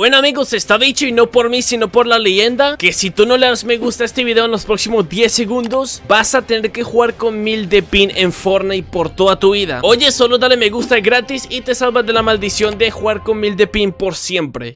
Bueno amigos, está dicho y no por mí sino por la leyenda Que si tú no le das me gusta a este video en los próximos 10 segundos Vas a tener que jugar con mil de pin en Fortnite por toda tu vida Oye, solo dale me gusta gratis y te salvas de la maldición de jugar con mil de pin por siempre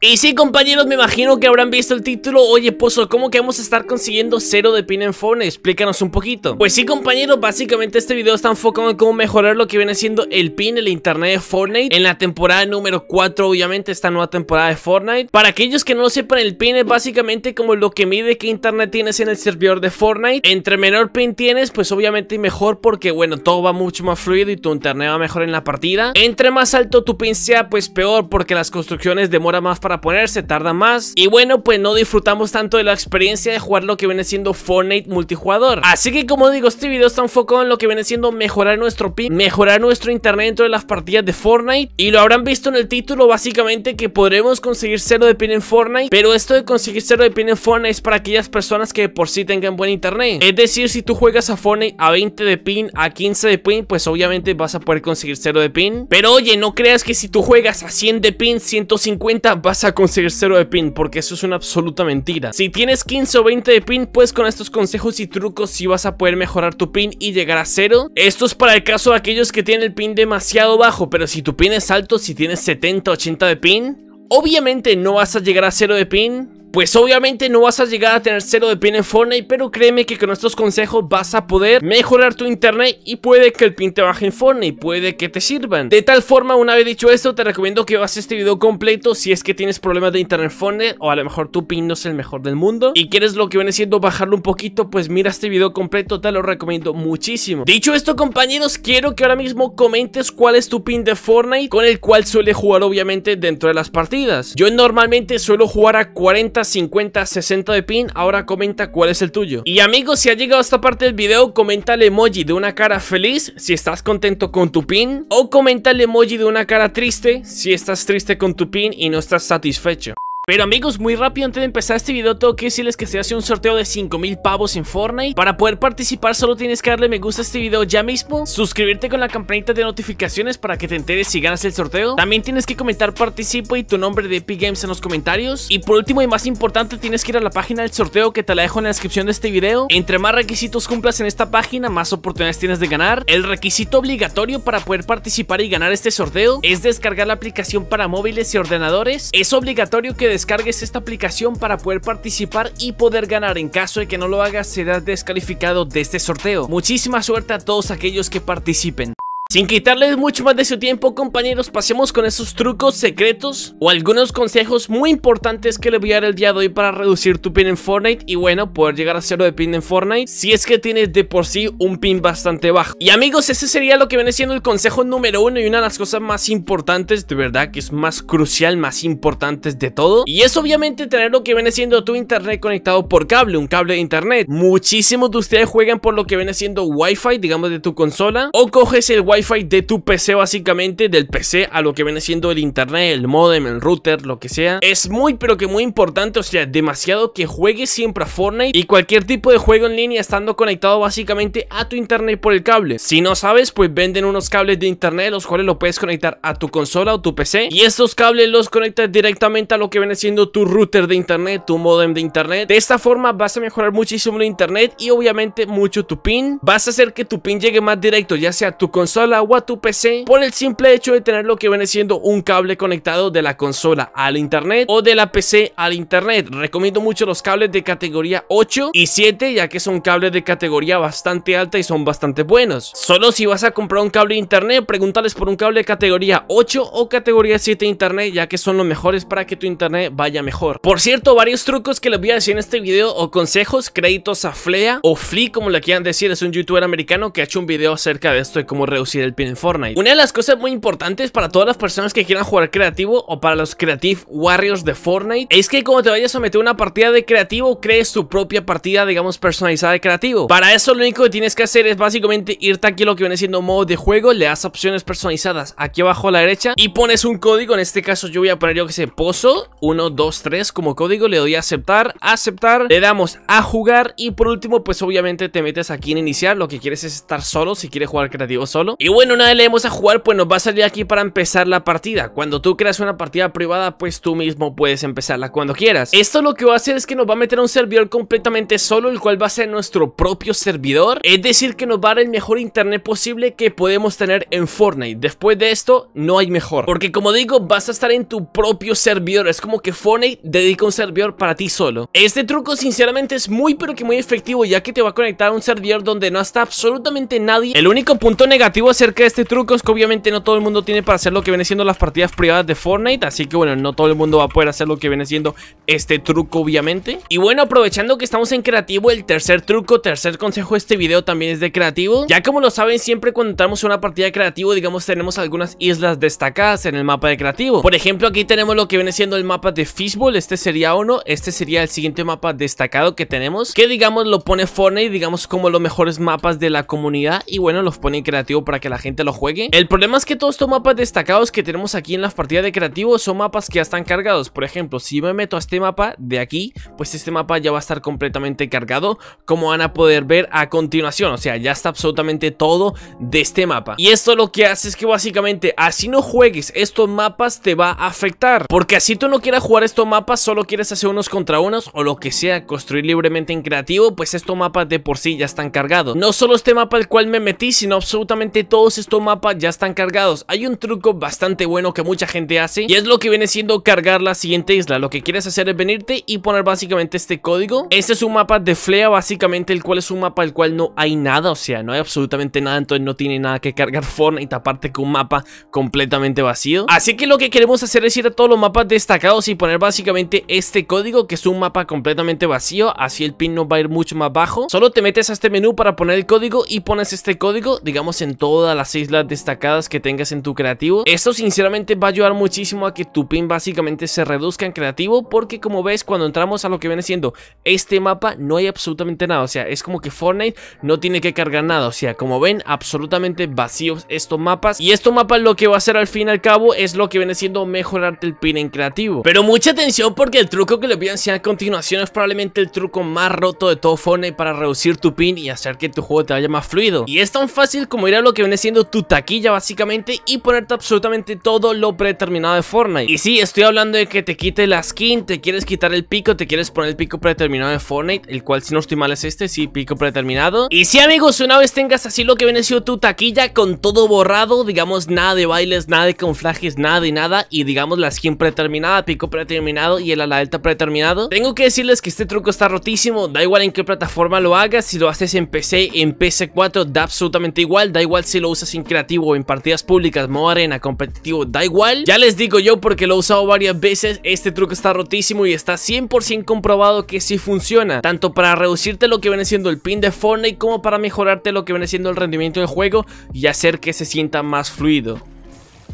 Y sí compañeros, me imagino que habrán visto el título Oye Pozo, ¿cómo que vamos a estar consiguiendo cero de pin en Fortnite? Explícanos un poquito Pues sí compañeros, básicamente este video está enfocado en cómo mejorar lo que viene siendo el pin, el internet de Fortnite En la temporada número 4, obviamente, esta nueva temporada de Fortnite Para aquellos que no lo sepan, el pin es básicamente como lo que mide qué internet tienes en el servidor de Fortnite Entre menor pin tienes, pues obviamente mejor porque bueno, todo va mucho más fluido y tu internet va mejor en la partida Entre más alto tu pin sea, pues peor porque las construcciones demoran más para ponerse, tarda más. Y bueno, pues no disfrutamos tanto de la experiencia de jugar lo que viene siendo Fortnite multijugador. Así que como digo, este video está enfocado en lo que viene siendo mejorar nuestro ping, mejorar nuestro internet dentro de las partidas de Fortnite. Y lo habrán visto en el título básicamente que podremos conseguir cero de ping en Fortnite, pero esto de conseguir cero de ping en Fortnite es para aquellas personas que por sí tengan buen internet. Es decir, si tú juegas a Fortnite a 20 de ping, a 15 de ping, pues obviamente vas a poder conseguir cero de ping. Pero oye, no creas que si tú juegas a 100 de ping, 150 vas a conseguir cero de pin, porque eso es una absoluta mentira. Si tienes 15 o 20 de pin, pues con estos consejos y trucos sí vas a poder mejorar tu pin y llegar a cero. Esto es para el caso de aquellos que tienen el pin demasiado bajo, pero si tu pin es alto, si tienes 70, 80 de pin... Obviamente no vas a llegar a cero de pin, pues obviamente no vas a llegar a tener cero de pin en Fortnite, pero créeme que con estos consejos vas a poder mejorar tu internet y puede que el pin te baje en Fortnite, puede que te sirvan. De tal forma, una vez dicho esto, te recomiendo que veas este video completo si es que tienes problemas de internet en Fortnite o a lo mejor tu pin no es el mejor del mundo y quieres lo que viene siendo bajarlo un poquito, pues mira este video completo, te lo recomiendo muchísimo. Dicho esto, compañeros, quiero que ahora mismo comentes cuál es tu pin de Fortnite con el cual suele jugar obviamente dentro de las partidas. Yo normalmente suelo jugar a 40 50, 60 de pin, ahora comenta cuál es el tuyo. Y amigos, si ha llegado a esta parte del video, comenta el emoji de una cara feliz si estás contento con tu pin o comenta el emoji de una cara triste si estás triste con tu pin y no estás satisfecho. Pero amigos, muy rápido antes de empezar este video tengo que decirles que se hace un sorteo de 5000 pavos en Fortnite. Para poder participar solo tienes que darle me gusta a este video ya mismo, suscribirte con la campanita de notificaciones para que te enteres si ganas el sorteo. También tienes que comentar participo y tu nombre de Epic Games en los comentarios. Y por último y más importante tienes que ir a la página del sorteo que te la dejo en la descripción de este video. Entre más requisitos cumplas en esta página, más oportunidades tienes de ganar. El requisito obligatorio para poder participar y ganar este sorteo es descargar la aplicación para móviles y ordenadores. Es obligatorio que descargues esta aplicación para poder participar y poder ganar. En caso de que no lo hagas, serás descalificado de este sorteo. Muchísima suerte a todos aquellos que participen. Sin quitarles mucho más de su tiempo compañeros, pasemos con esos trucos secretos o algunos consejos muy importantes que les voy a dar el día de hoy para reducir tu pin en Fortnite y bueno, poder llegar a cero de pin en Fortnite si es que tienes de por sí un pin bastante bajo. Y amigos, ese sería lo que viene siendo el consejo número uno y una de las cosas más importantes, de verdad que es más crucial, más importante de todo. Y es obviamente tener lo que viene siendo tu internet conectado por cable, un cable de internet. Muchísimos de ustedes juegan por lo que viene siendo wifi, digamos de tu consola, o coges el wifi de tu PC básicamente, del PC a lo que viene siendo el internet, el modem, el router, lo que sea. Es muy pero que muy importante, o sea, demasiado que juegues siempre a Fortnite y cualquier tipo de juego en línea estando conectado básicamente a tu internet por el cable. Si no sabes, pues venden unos cables de internet los cuales lo puedes conectar a tu consola o tu PC y estos cables los conectas directamente a lo que viene siendo tu router de internet, tu modem de internet. De esta forma vas a mejorar muchísimo el internet y obviamente mucho tu pin. Vas a hacer que tu pin llegue más directo, ya sea tu consola la tu PC por el simple hecho de tener lo que viene siendo un cable conectado de la consola al internet o de la PC al internet. Recomiendo mucho los cables de categoría 8 y 7 ya que son cables de categoría bastante alta y son bastante buenos. Solo si vas a comprar un cable de internet, pregúntales por un cable de categoría 8 o categoría 7 internet ya que son los mejores para que tu internet vaya mejor. Por cierto, varios trucos que les voy a decir en este video o consejos, créditos a Flea o Flea como le quieran decir, es un youtuber americano que ha hecho un video acerca de esto de cómo reducir el pin en Fortnite. Una de las cosas muy importantes para todas las personas que quieran jugar creativo o para los Creative Warriors de Fortnite es que como te vayas a meter una partida de creativo, crees tu propia partida, digamos, personalizada de creativo. Para eso lo único que tienes que hacer es básicamente irte aquí A lo que viene siendo modo de juego, le das opciones personalizadas aquí abajo a la derecha y pones un código, en este caso yo voy a poner yo que sé, pozo 123 como código, le doy a aceptar, aceptar, le damos a jugar y por último pues obviamente te metes aquí en iniciar, lo que quieres es estar solo si quieres jugar creativo solo y y bueno, nada, le demos a jugar, pues nos va a salir aquí para empezar la partida. Cuando tú creas una partida privada, pues tú mismo puedes empezarla cuando quieras. Esto lo que va a hacer es que nos va a meter a un servidor completamente solo, el cual va a ser nuestro propio servidor. Es decir, que nos va a dar el mejor internet posible que podemos tener en Fortnite. Después de esto, no hay mejor. Porque como digo, vas a estar en tu propio servidor. Es como que Fortnite dedica un servidor para ti solo. Este truco, sinceramente, es muy pero que muy efectivo, ya que te va a conectar a un servidor donde no está absolutamente nadie. El único punto negativo es acerca de este truco es que obviamente no todo el mundo tiene para hacer lo que viene siendo las partidas privadas de Fortnite, así que bueno, no todo el mundo va a poder hacer lo que viene siendo este truco obviamente. Y bueno, aprovechando que estamos en creativo, el tercer truco, tercer consejo este video también es de creativo. Ya como lo saben, siempre cuando entramos en una partida de creativo, digamos tenemos algunas islas destacadas en el mapa de creativo. Por ejemplo, aquí tenemos lo que viene siendo el mapa de Fishbowl, este sería uno, este sería el siguiente mapa destacado que tenemos, que digamos lo pone Fortnite, digamos como los mejores mapas de la comunidad y bueno, los pone en creativo para que la gente lo juegue. El problema es que todos estos mapas destacados que tenemos aquí en las partidas de creativo son mapas que ya están cargados. Por ejemplo, si me meto a este mapa de aquí, pues este mapa ya va a estar completamente cargado, como van a poder ver a continuación. O sea, ya está absolutamente todo de este mapa. Y esto lo que hace es que básicamente, así no juegues estos mapas, te va a afectar. Porque así tú no quieras jugar estos mapas, solo quieres hacer unos contra unos o lo que sea, construir libremente en creativo, pues estos mapas de por sí ya están cargados. No solo este mapa al cual me metí, sino absolutamente todos estos mapas ya están cargados. Hay un truco bastante bueno que mucha gente hace y es lo que viene siendo cargar la siguiente isla. Lo que quieres hacer es venirte y poner básicamente este código. Este es un mapa de Flea básicamente, el cual es un mapa el cual no hay nada, o sea, no hay absolutamente nada, entonces no tiene nada que cargar Fortnite aparte que un mapa completamente vacío. Así que lo que queremos hacer es ir a todos los mapas destacados y poner básicamente este código que es un mapa completamente vacío, así el pin no va a ir mucho más bajo. Solo te metes a este menú para poner el código y pones este código, digamos en todo todas las islas destacadas que tengas en tu creativo. Esto sinceramente va a ayudar muchísimo a que tu pin básicamente se reduzca en creativo porque como ves cuando entramos a lo que viene siendo este mapa no hay absolutamente nada. O sea, es como que Fortnite no tiene que cargar nada. O sea, como ven, absolutamente vacíos estos mapas. Y estos mapas lo que va a hacer al fin y al cabo es lo que viene siendo mejorarte el pin en creativo. Pero mucha atención porque el truco que les voy a enseñar a continuación es probablemente el truco más roto de todo Fortnite para reducir tu pin y hacer que tu juego te vaya más fluido. Y es tan fácil como ir a lo que viene siendo tu taquilla básicamente y ponerte absolutamente todo lo predeterminado de Fortnite. Y si estoy hablando de que te quite la skin, te quieres quitar el pico, te quieres poner el pico predeterminado de Fortnite, el cual si no estoy mal es este, sí, pico predeterminado. Y si amigos, una vez tengas así lo que viene siendo tu taquilla con todo borrado, digamos nada de bailes, nada de conflajes nada y nada y digamos la skin predeterminada, pico predeterminado y el ala delta predeterminado. Tengo que decirles que este truco está rotísimo, da igual en qué plataforma lo hagas, si lo haces en PC, en PS4, da absolutamente igual, da igual si lo usas en creativo, en partidas públicas, modo arena, competitivo, da igual. Ya les digo yo porque lo he usado varias veces, este truco está rotísimo y está 100% comprobado que sí funciona. Tanto para reducirte lo que viene siendo el pin de Fortnite como para mejorarte lo que viene siendo el rendimiento del juego y hacer que se sienta más fluido.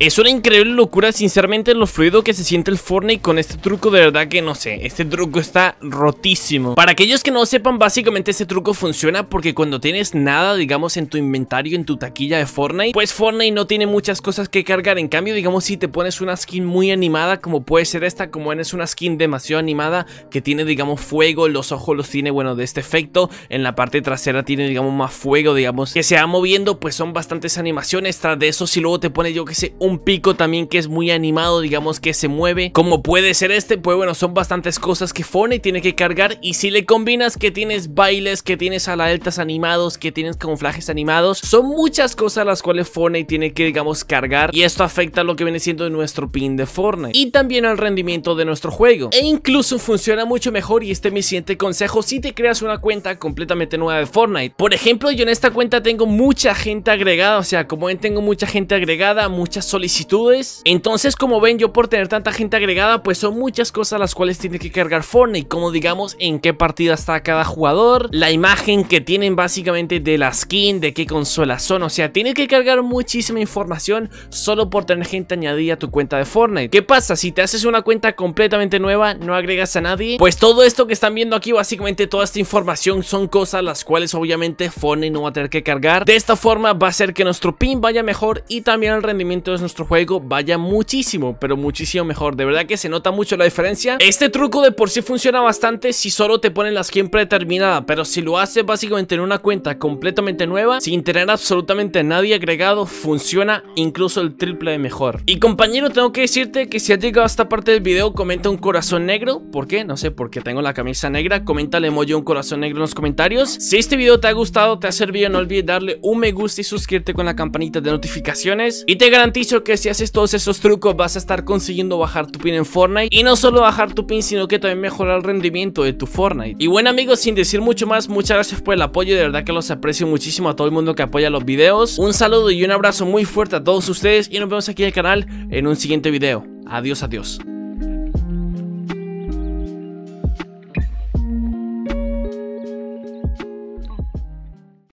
Es una increíble locura, sinceramente, lo fluido que se siente el Fortnite con este truco, de verdad que no sé, este truco está rotísimo. Para aquellos que no sepan, básicamente este truco funciona porque cuando tienes nada, digamos, en tu inventario, en tu taquilla de Fortnite, pues Fortnite no tiene muchas cosas que cargar, en cambio, digamos, si te pones una skin muy animada, como puede ser esta, como es una skin demasiado animada, que tiene, digamos, fuego, los ojos los tiene, bueno, de este efecto, en la parte trasera tiene, digamos, más fuego, digamos, que se va moviendo, pues son bastantes animaciones, tras de eso, si luego te pone, yo que sé, un pico también que es muy animado, digamos que se mueve. Como puede ser este, pues bueno, son bastantes cosas que Fortnite tiene que cargar. Y si le combinas que tienes bailes, que tienes a altas animados, que tienes camuflajes animados, son muchas cosas las cuales Fortnite tiene que, digamos, cargar. Y esto afecta a lo que viene siendo nuestro pin de Fortnite. Y también al rendimiento de nuestro juego. E incluso funciona mucho mejor y este es mi siguiente consejo si te creas una cuenta completamente nueva de Fortnite. Por ejemplo, yo en esta cuenta tengo mucha gente agregada, o sea, como ven tengo mucha gente agregada, muchas solicitudes. Entonces, como ven, yo por tener tanta gente agregada, pues son muchas cosas las cuales tiene que cargar Fortnite, como digamos en qué partida está cada jugador, la imagen que tienen básicamente de la skin, de qué consola son, o sea, tiene que cargar muchísima información solo por tener gente añadida a tu cuenta de Fortnite. ¿Qué pasa? Si te haces una cuenta completamente nueva, no agregas a nadie, pues todo esto que están viendo aquí, básicamente toda esta información son cosas las cuales obviamente Fortnite no va a tener que cargar. De esta forma va a ser que nuestro pin vaya mejor y también el rendimiento de nuestro juego vaya muchísimo, pero muchísimo mejor De verdad que se nota mucho la diferencia Este truco de por sí funciona bastante si solo te ponen la skin predeterminada Pero si lo haces básicamente en una cuenta completamente nueva Sin tener absolutamente nadie agregado, funciona incluso el triple de mejor Y compañero, tengo que decirte que si has llegado a esta parte del video Comenta un corazón negro, ¿por qué? No sé, porque tengo la camisa negra Comenta el emoji un corazón negro en los comentarios Si este video te ha gustado, te ha servido, no olvides darle un me gusta y suscribirte con la campanita de notificaciones Y te garantizo que si haces todos esos trucos vas a estar consiguiendo bajar tu pin en Fortnite y no solo bajar tu pin sino que también mejorar el rendimiento de tu Fortnite. Y bueno amigos, sin decir mucho más, muchas gracias por el apoyo, de verdad que los aprecio muchísimo a todo el mundo que apoya los videos. Un saludo y un abrazo muy fuerte a todos ustedes y nos vemos aquí en el canal en un siguiente video. Adiós, adiós.